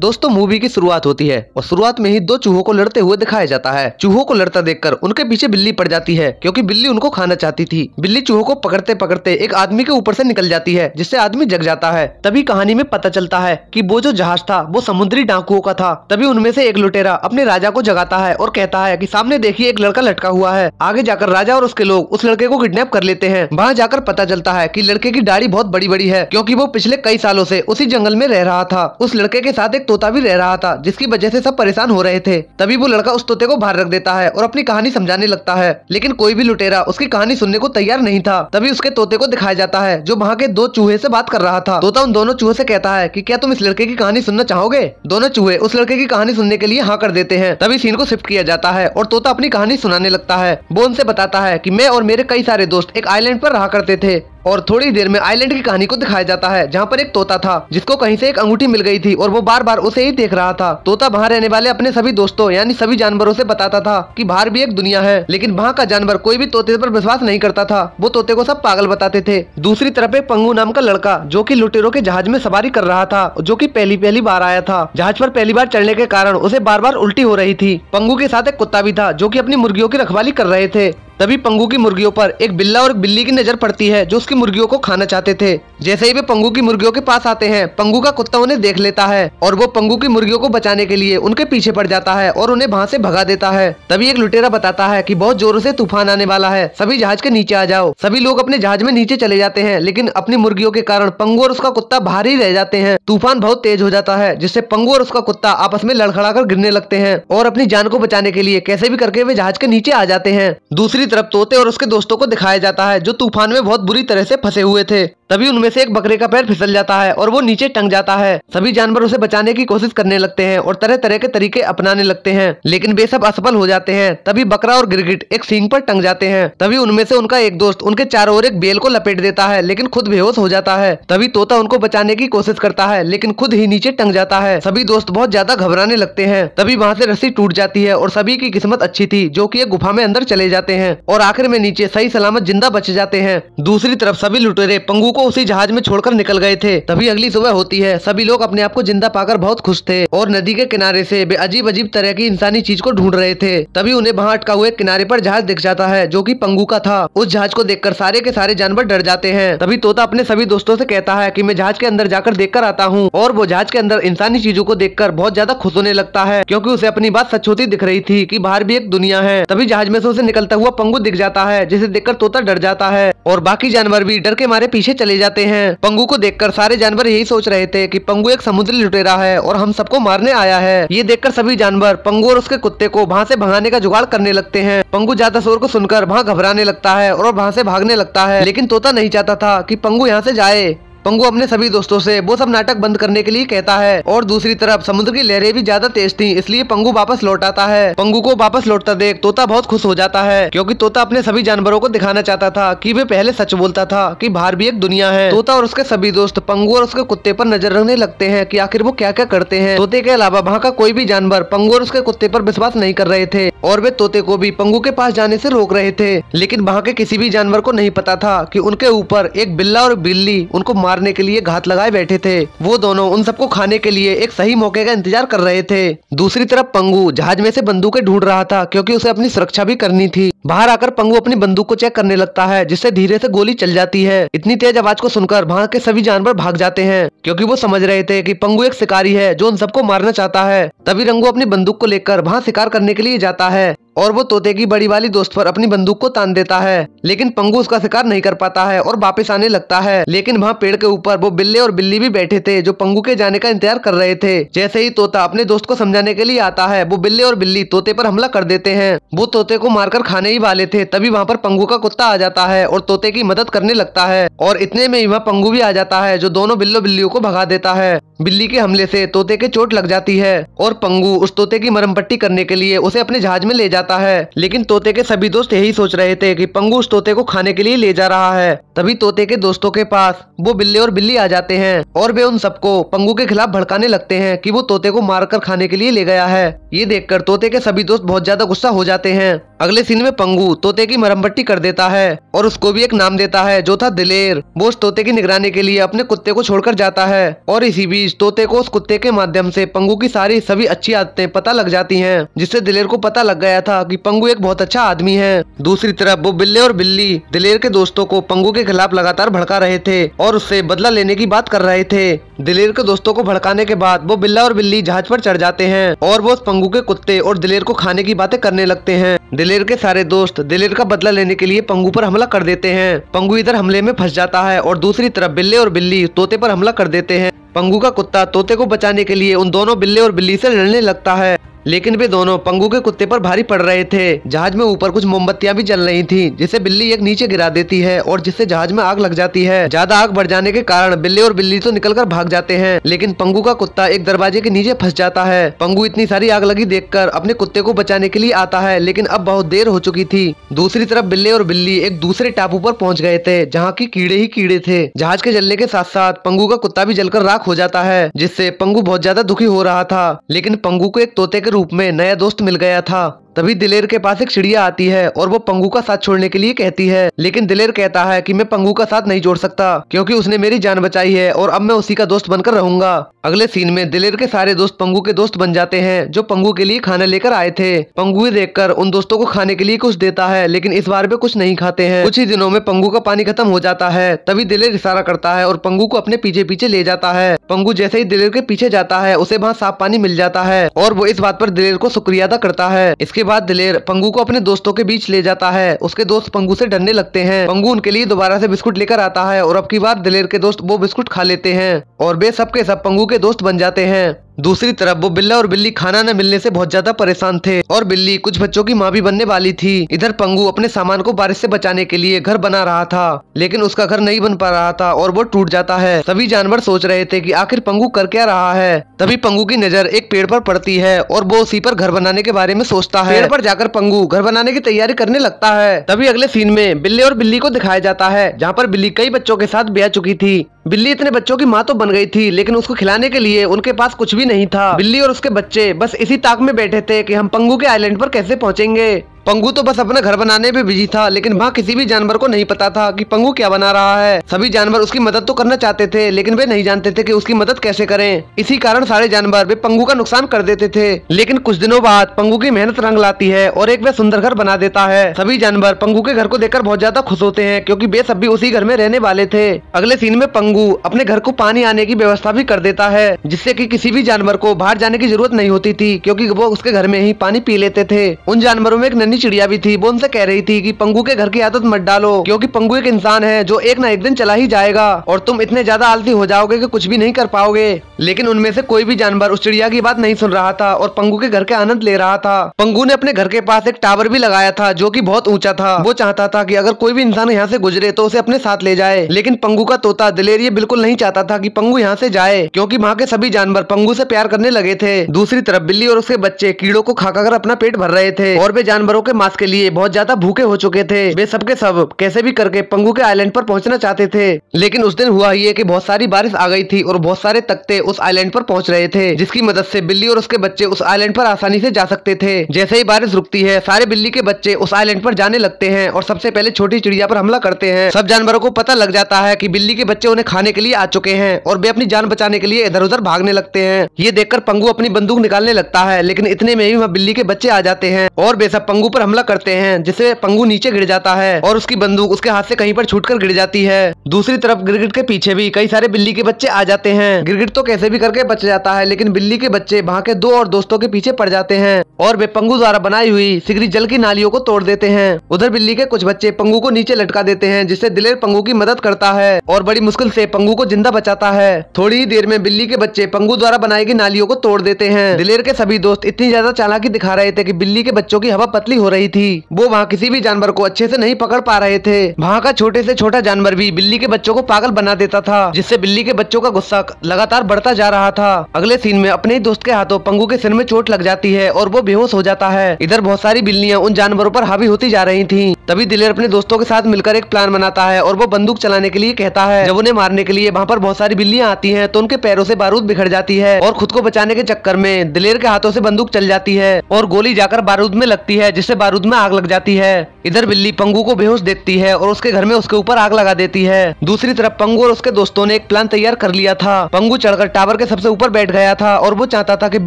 दोस्तों मूवी की शुरुआत होती है और शुरुआत में ही दो चूहों को लड़ते हुए दिखाया जाता है चूहों को लड़ता देखकर उनके पीछे बिल्ली पड़ जाती है क्योंकि बिल्ली उनको खाना चाहती थी बिल्ली चूहों को पकड़ते पकड़ते एक आदमी के ऊपर से निकल जाती है जिससे आदमी जग जाता है तभी कहानी में पता चलता है की वो जो जहाज था वो समुद्री डाकुओं का था तभी उनमें से एक लुटेरा अपने राजा को जगाता है और कहता है की सामने देखिए एक लड़का लटका हुआ है आगे जाकर राजा और उसके लोग उस लड़के को किडनेप कर लेते हैं वहाँ जाकर पता चलता है की लड़के की दाढ़ी बहुत बड़ी बड़ी है क्यूँकी वो पिछले कई सालों ऐसी उसी जंगल में रह रहा था उस लड़के के साथ एक तोता भी रह रहा था जिसकी वजह से सब परेशान हो रहे थे तभी वो लड़का उस तोते को बाहर रख देता है और अपनी कहानी समझाने लगता है लेकिन कोई भी लुटेरा उसकी कहानी सुनने को तैयार नहीं था तभी उसके तोते को दिखाया जाता है जो वहाँ के दो चूहे से बात कर रहा था तोता उन दोनों चूहे से कहता है कि क्या तुम इस लड़के की कहानी सुनना चाहोगे दोनों चूहे उस लड़के की कहानी सुनने के लिए हाँ कर देते हैं तभी सीन को शिफ्ट किया जाता है और तोता अपनी कहानी सुनाने लगता है वो उनसे बताता है की मैं और मेरे कई सारे दोस्त एक आईलैंड पर रहा करते थे और थोड़ी देर में आइलैंड की कहानी को दिखाया जाता है जहाँ पर एक तोता था जिसको कहीं से एक अंगूठी मिल गई थी और वो बार बार उसे ही देख रहा था तोता वहाँ रहने वाले अपने सभी दोस्तों यानी सभी जानवरों से बताता था कि बाहर भी एक दुनिया है लेकिन वहाँ का जानवर कोई भी तोते पर विश्वास नहीं करता था वो तोते को सब पागल बताते थे दूसरी तरफ एक पंगू नाम का लड़का जो की लुटेरों के जहाज में सवारी कर रहा था जो की पहली पहली बार आया था जहाज पर पहली बार चढ़ने के कारण उसे बार बार उल्टी हो रही थी पंगू के साथ एक कुत्ता भी था जो की अपनी मुर्गियों की रखवाली कर रहे थे तभी पंगू की मुर्गियों पर एक बिल्ला और एक बिल्ली की नजर पड़ती है जो उसकी मुर्गियों को खाना चाहते थे जैसे ही वे पंगू की मुर्गियों के पास आते हैं पंगू का कुत्ता उन्हें देख लेता है और वो पंगू की मुर्गियों को बचाने के लिए उनके पीछे पड़ जाता है और उन्हें वहाँ से भगा देता है तभी एक लुटेरा बताता है की बहुत जोरों से तूफान आने वाला है सभी जहाज के नीचे आ जाओ सभी लोग अपने जहाज में नीचे चले जाते हैं लेकिन अपनी मुर्गियों के कारण पंगू और उसका कुत्ता बाहर ही रह जाते हैं तूफान बहुत तेज हो जाता है जिससे पंगू और उसका कुत्ता आपस में लड़खड़ा गिरने लगते हैं और अपनी जान को बचाने के लिए कैसे भी करके वे जहाज के नीचे आ जाते हैं दूसरी तरफ तोते और उसके दोस्तों को दिखाया जाता है जो तूफान में बहुत बुरी तरह से फंसे हुए थे तभी उनमें से एक बकरे का पैर फिसल जाता है और वो नीचे टंग जाता है सभी जानवर उसे बचाने की कोशिश करने लगते हैं और तरह तरह के तरीके अपनाने लगते हैं लेकिन वे सब असफल हो जाते हैं तभी बकरा और गिरगिट एक सींग पर टंग जाते हैं तभी उनमें से उनका एक दोस्त उनके चारों ओर एक बेल को लपेट देता है लेकिन खुद बेहोश हो जाता है तभी तोता उनको बचाने की कोशिश करता है लेकिन खुद ही नीचे टंग जाता है सभी दोस्त बहुत ज्यादा घबराने लगते हैं तभी वहाँ से रस्सी टूट जाती है और सभी की किस्मत अच्छी थी जो की एक गुफा में अंदर चले जाते हैं और आखिर में नीचे सही सलामत जिंदा बच जाते हैं दूसरी तरफ सभी लुटेरे पंगू को उसी जहाज में छोड़कर निकल गए थे तभी अगली सुबह होती है सभी लोग अपने आप को जिंदा पाकर बहुत खुश थे और नदी के किनारे से वे अजीब अजीब तरह की इंसानी चीज को ढूंढ रहे थे तभी उन्हें वहाँ अटका हुए किनारे पर जहाज दिख जाता है जो की पंगू का था उस जहाज को देखकर सारे के सारे जानवर डर जाते हैं तभी तोता अपने सभी दोस्तों से कहता है की मैं जहाज के अंदर जाकर देख आता हूँ और वो जहाज के अंदर इंसानी चीजों को कर बहुत ज्यादा खुश होने लगता है क्यूँकी उसे अपनी बात सच होती दिख रही थी की बाहर भी एक दुनिया है तभी जहाज में से उसे निकलता हुआ पंगू दिख जाता है जिसे देखकर तोता डर जाता है और बाकी जानवर भी डर के मारे पीछे चले जाते हैं पंगू को देखकर सारे जानवर यही सोच रहे थे कि पंगू एक समुद्री लुटेरा है और हम सबको मारने आया है ये देखकर सभी जानवर पंगू और उसके कुत्ते को वहाँ से भगाने का जुगाड़ करने लगते हैं पंगू ज्यादा शोर को सुनकर वहाँ घबराने लगता है और वहाँ से भागने लगता है लेकिन तोता नहीं चाहता था की पंगू यहाँ से जाए पंगू अपने सभी दोस्तों से वो सब नाटक बंद करने के लिए कहता है और दूसरी तरफ समुद्र की लहरें भी ज्यादा तेज थी इसलिए पंगू वापस लौट आता है पंगू को वापस लौटता देख तोता बहुत खुश हो जाता है क्योंकि तोता अपने सभी जानवरों को दिखाना चाहता था कि वे पहले सच बोलता था कि बाहर भी एक दुनिया है तोता और उसके सभी दोस्त पंगू और उसके कुत्ते पर नजर रखने लगते हैं कि आखिर वो क्या क्या करते हैं तोते के अलावा वहाँ का कोई भी जानवर पंगू और उसके कुत्ते पर विश्वास नहीं कर रहे थे और वे तोते को भी पंगू के पास जाने से रोक रहे थे लेकिन वहाँ के किसी भी जानवर को नहीं पता था कि उनके ऊपर एक बिल्ला और बिल्ली उनको मारने के लिए घात लगाए बैठे थे वो दोनों उन सबको खाने के लिए एक सही मौके का इंतजार कर रहे थे दूसरी तरफ पंगू जहाज में से बंदूकें ढूंढ रहा था क्योंकि उसे अपनी सुरक्षा भी करनी थी बाहर आकर पंगु अपनी बंदूक को चेक करने लगता है जिससे धीरे से गोली चल जाती है इतनी तेज आवाज को सुनकर वहाँ के सभी जानवर भाग जाते हैं क्योंकि वो समझ रहे थे कि पंगु एक शिकारी है जो उन सबको मारना चाहता है तभी रंगू अपनी बंदूक को लेकर वहाँ शिकार करने के लिए जाता है और वो तोते की बड़ी वाली दोस्त पर अपनी बंदूक को तान देता है लेकिन पंगू उसका शिकार नहीं कर पाता है और वापस आने लगता है लेकिन वहाँ पेड़ के ऊपर वो बिल्ले और बिल्ली भी बैठे थे जो पंगू के जाने का इंतजार कर रहे थे जैसे ही तोता अपने दोस्त को समझाने के लिए आता है वो बिल्ले और बिल्ली तोते पर हमला कर देते हैं वो तोते को मारकर खाने ही वाले थे तभी वहाँ पर पंगू का कुत्ता आ जाता है और तोते की मदद करने लगता है और इतने में ही वहाँ पंगू भी आ जाता है जो दोनों बिल्लो बिल्लियों को भगा देता है बिल्ली के हमले से तोते के चोट लग जाती है और पंगू उस तोते की मरम पट्टी करने के लिए उसे अपने जहाज में ले जाता जाता है लेकिन तोते के सभी दोस्त यही सोच रहे थे कि पंगू उस तोते को खाने के लिए ले जा रहा है तभी तोते के दोस्तों के पास वो बिल्ले और बिल्ली आ जाते हैं और वे उन सबको पंगू के खिलाफ भड़काने लगते हैं कि वो तोते को मारकर खाने के लिए ले गया है ये देखकर तोते के सभी दोस्त बहुत ज्यादा गुस्सा हो जाते हैं अगले सीन में पंगू तोते की मरम्मट्टी कर देता है और उसको भी एक नाम देता है जो था दिलेर वो उस तोते की निगरानी के लिए अपने कुत्ते को छोड़कर जाता है और इसी बीच तोते को उस कुत्ते के माध्यम से पंगू की सारी सभी अच्छी आदतें पता लग जाती हैं जिससे दिलेर को पता लग गया था था कि पंगू एक बहुत अच्छा आदमी है दूसरी तरफ वो बिल्ले और बिल्ली दिलेर के दोस्तों को पंगू के खिलाफ लगातार भड़का रहे थे और उससे बदला लेने की बात कर रहे थे दिलेर के दोस्तों को भड़काने के बाद वो बिल्ला और बिल्ली जहाज पर चढ़ जाते हैं और वो पंगू के कुत्ते और दिलेर को खाने की बातें करने लगते हैं दिलेर के सारे दोस्त दिलेर का बदला लेने के लिए पंगू पर हमला कर देते हैं पंगू इधर हमले में फंस जाता है और दूसरी तरफ बिल्ले और बिल्ली तोते पर हमला कर देते हैं पंगू का कुत्ता तोते को बचाने के लिए उन दोनों बिल्ले और बिल्ली से लड़ने लगता है लेकिन वे दोनों पंगू के कुत्ते पर भारी पड़ रहे थे जहाज में ऊपर कुछ मोमबत्तियां भी जल रही थी जिसे बिल्ली एक नीचे गिरा देती है और जिससे जहाज में आग लग जाती है ज्यादा आग बढ़ जाने के कारण बिल्ली और बिल्ली तो निकल कर भाग जाते हैं लेकिन पंगू का कुत्ता एक दरवाजे के नीचे फंस जाता है पंगू इतनी सारी आग लगी कर अपने कुत्ते को बचाने के लिए आता है लेकिन अब बहुत देर हो चुकी थी दूसरी तरफ बिल्ले और बिल्ली एक दूसरे टापू पर पहुंच गए थे जहाँ की कीड़े ही कीड़े थे जहाज के जलने के साथ साथ पंगू का कुत्ता भी जलकर राख हो जाता है जिससे पंगू बहुत ज्यादा दुखी हो रहा था लेकिन पंगू को एक तोते के रूप में नया दोस्त मिल गया था तभी दिलेर के पास एक चिड़िया आती है और वो पंगू का साथ छोड़ने के लिए कहती है लेकिन दिलेर कहता है कि मैं पंगू का साथ नहीं जोड़ सकता क्योंकि उसने मेरी जान बचाई है और अब मैं उसी का दोस्त बनकर रहूंगा अगले सीन में दिलेर के सारे दोस्त पंगू के दोस्त बन जाते हैं जो पंगू के लिए खाना लेकर आए थे पंगू कर उन दोस्तों को खाने के लिए कुछ देता है लेकिन इस बार वे कुछ नहीं खाते हैं कुछ ही दिनों में पंगू का पानी खत्म हो जाता है तभी दिलेर इशारा करता है और पंगू को अपने पीछे पीछे ले जाता है पंगू जैसे ही दिलेर के पीछे जाता है उसे वहाँ साफ पानी मिल जाता है और वो इस बात पर दिलेर को शुक्रिया अदा करता है इसके बाद दिलेर पंगू को अपने दोस्तों के बीच ले जाता है उसके दोस्त पंगू से डरने लगते हैं पंगू उनके लिए दोबारा से बिस्कुट लेकर आता है और अब की बार दिलेर के दोस्त वो बिस्कुट खा लेते हैं और वे सबके सब पंगू के दोस्त बन जाते हैं दूसरी तरफ वो बिल्ला और बिल्ली खाना न मिलने से बहुत ज्यादा परेशान थे और बिल्ली कुछ बच्चों की माँ भी बनने वाली थी इधर पंगू अपने सामान को बारिश से बचाने के लिए घर बना रहा था लेकिन उसका घर नहीं बन पा रहा था और वो टूट जाता है सभी जानवर सोच रहे थे की आखिर पंगू कर क्या रहा है तभी पंगू की नजर एक पेड़ पर पड़ती है और वो उसी पर घर बनाने के बारे में सोचता है पेड़ पर जाकर पंगू घर बनाने की तैयारी करने लगता है तभी अगले सीन में बिल्ले और बिल्ली को दिखाया जाता है जहाँ पर बिल्ली कई बच्चों के साथ ब्याह चुकी थी बिल्ली इतने बच्चों की माँ तो बन गई थी लेकिन उसको खिलाने के लिए उनके पास कुछ भी नहीं था बिल्ली और उसके बच्चे बस इसी ताक में बैठे थे कि हम पंगू के आइलैंड पर कैसे पहुंचेंगे पंगू तो बस अपना घर बनाने में बिजी था लेकिन वहाँ किसी भी जानवर को नहीं पता था कि पंगू क्या बना रहा है सभी जानवर उसकी मदद तो करना चाहते थे लेकिन वे नहीं जानते थे कि उसकी मदद कैसे करें इसी कारण सारे जानवर वे पंगू का नुकसान कर देते थे लेकिन कुछ दिनों बाद पंगू की मेहनत रंग लाती है और एक वह सुंदर घर बना देता है सभी जानवर पंगू के घर को देखकर बहुत ज्यादा खुश होते हैं क्योंकि वे सब भी उसी घर में रहने वाले थे अगले सीन में पंगू अपने घर को पानी आने की व्यवस्था भी कर देता है जिससे की किसी भी जानवर को बाहर जाने की जरूरत नहीं होती थी क्योंकि वो उसके घर में ही पानी पी लेते थे उन जानवरों में एक नन्ही नन्ही चिड़िया भी थी वो उनसे कह रही थी कि पंगू के घर की आदत मत डालो क्योंकि पंगू एक इंसान है जो एक ना एक दिन चला ही जाएगा और तुम इतने ज्यादा आलसी हो जाओगे कि कुछ भी नहीं कर पाओगे लेकिन उनमें से कोई भी जानवर उस चिड़िया की बात नहीं सुन रहा था और पंगू के घर के आनंद ले रहा था पंगू ने अपने घर के पास एक टावर भी लगाया था जो की बहुत ऊंचा था वो चाहता था की अगर कोई भी इंसान यहाँ से गुजरे तो उसे अपने साथ ले जाए लेकिन पंगू का तोता दिलेर बिल्कुल नहीं चाहता था की पंगू यहाँ से जाए क्यूँकी वहाँ के सभी जानवर पंगू से प्यार करने लगे थे दूसरी तरफ बिल्ली और उसके बच्चे कीड़ों को खाकर अपना पेट भर रहे थे और वे जानवरों के मांस के लिए बहुत ज्यादा भूखे हो चुके थे वे सबके सब कैसे भी करके पंगू के आइलैंड पर पहुंचना चाहते थे लेकिन उस दिन हुआ ये कि बहुत सारी बारिश आ गई थी और बहुत सारे तख्ते उस आइलैंड पर पहुंच रहे थे जिसकी मदद से बिल्ली और उसके बच्चे उस आइलैंड पर आसानी से जा सकते थे जैसे ही बारिश रुकती है सारे बिल्ली के बच्चे उस आइलैंड पर जाने लगते हैं और सबसे पहले छोटी चिड़िया पर हमला करते हैं सब जानवरों को पता लग जाता है की बिल्ली के बच्चे उन्हें खाने के लिए आ चुके हैं और वे अपनी जान बचाने के लिए इधर उधर भागने लगते हैं ये देखकर पंगू अपनी बंदूक निकालने लगता है लेकिन इतने में ही वह बिल्ली के बच्चे आ जाते हैं और बेसब पंगू पर हमला करते हैं जिससे पंगू नीचे गिर जाता है और उसकी बंदूक उसके हाथ से कहीं पर छूटकर गिर जाती है दूसरी तरफ गिरगिट के पीछे भी कई सारे बिल्ली के बच्चे आ जाते हैं गिरगिट तो कैसे भी करके बच जाता है लेकिन बिल्ली के बच्चे वहाँ के दो और दोस्तों के पीछे पड़ जाते हैं और वे पंगू द्वारा बनाई हुई सिगरी जल की नालियों को तोड़ देते हैं उधर बिल्ली के कुछ बच्चे पंगू को नीचे लटका देते हैं जिससे दिलेर पंगू की मदद करता है और बड़ी मुश्किल से पंगू को जिंदा बचाता है थोड़ी ही देर में बिल्ली के बच्चे पंगू द्वारा बनाई गई नालियों को तोड़ देते हैं दिलेर के सभी दोस्त इतनी ज्यादा चालाकी दिखा रहे थे की बिल्ली के बच्चों की हवा पतली हो रही थी वो वहाँ किसी भी जानवर को अच्छे से नहीं पकड़ पा रहे थे वहाँ का छोटे से छोटा जानवर भी बिल्ली के बच्चों को पागल बना देता था जिससे बिल्ली के बच्चों का गुस्सा लगातार बढ़ता जा रहा था अगले सीन में अपने ही दोस्त के हाथों पंगू के सिर में चोट लग जाती है और वो बेहोश हो जाता है इधर बहुत सारी बिल्लियाँ उन जानवरों पर हावी होती जा रही थी तभी दिलेर अपने दोस्तों के साथ मिलकर एक प्लान बनाता है और वो बंदूक चलाने के लिए कहता है जब उन्हें मारने के लिए वहाँ पर बहुत सारी बिल्लियाँ आती है तो उनके पैरों से बारूद बिखर जाती है और खुद को बचाने के चक्कर में दिलेर के हाथों से बंदूक चल जाती है और गोली जाकर बारूद में लगती है जिस जिससे बारूद में आग लग जाती है इधर बिल्ली पंगू को बेहोश देती है और उसके घर में उसके ऊपर आग लगा देती है दूसरी तरफ पंगू और उसके दोस्तों ने एक प्लान तैयार कर लिया था पंगू चढ़कर टावर के सबसे ऊपर बैठ गया था और वो चाहता था की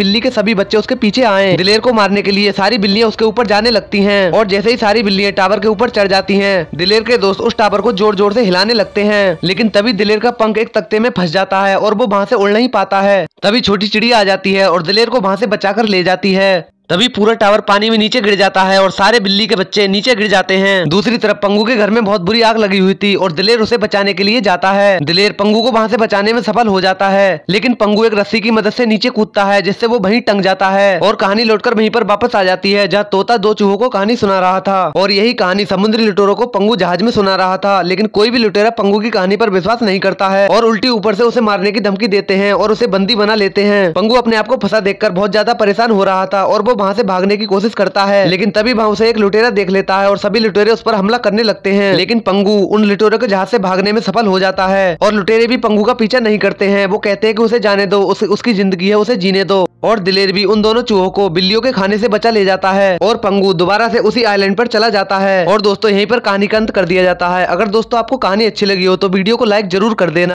बिल्ली के सभी बच्चे उसके पीछे आए दिलेर को मारने के लिए सारी बिल्लियाँ उसके ऊपर जाने लगती है और जैसे ही सारी बिल्लियाँ टावर के ऊपर चढ़ जाती है दिलेर के दोस्त उस टावर को जोर जोर से हिलाने लगते हैं लेकिन तभी दिलेर का पंख एक तख्ते में फंस जाता है और वो वहाँ से उड़ नहीं पाता है तभी छोटी चिड़िया आ जाती है और दिलेर को वहाँ से बचाकर ले जाती है तभी पूरा टावर पानी में नीचे गिर जाता है और सारे बिल्ली के बच्चे नीचे गिर जाते हैं दूसरी तरफ पंगू के घर में बहुत बुरी आग लगी हुई थी और दिलेर उसे बचाने के लिए जाता है दिलेर पंगू को वहाँ से बचाने में सफल हो जाता है लेकिन पंगू एक रस्सी की मदद से नीचे कूदता है जिससे वो वहीं टंग जाता है और कहानी लौटकर वहीं पर वापस आ जाती है जहाँ तोता दो चूहों को कहानी सुना रहा था और यही कहानी समुद्री लुटेरों को पंगू जहाज में सुना रहा था लेकिन कोई भी लुटेरा पंगू की कहानी पर विश्वास नहीं करता है और उल्टी ऊपर से उसे मारने की धमकी देते हैं और उसे बंदी बना लेते हैं पंगू अपने आप को फंसा देखकर बहुत ज्यादा परेशान हो रहा था और वो वहाँ से भागने की कोशिश करता है लेकिन तभी वहाँ उसे एक लुटेरा देख लेता है और सभी लुटेरे उस पर हमला करने लगते हैं लेकिन पंगू उन लुटेरे के जहाज से भागने में सफल हो जाता है और लुटेरे भी पंगू का पीछा नहीं करते हैं वो कहते हैं कि उसे जाने दो उस, उसकी जिंदगी है उसे जीने दो और दिलेर भी उन दोनों चूहों को बिल्लियों के खाने से बचा ले जाता है और पंगू दोबारा से उसी आइलैंड पर चला जाता है और दोस्तों यहीं पर कहानी का अंत कर दिया जाता है अगर दोस्तों आपको कहानी अच्छी लगी हो तो वीडियो को लाइक जरूर कर देना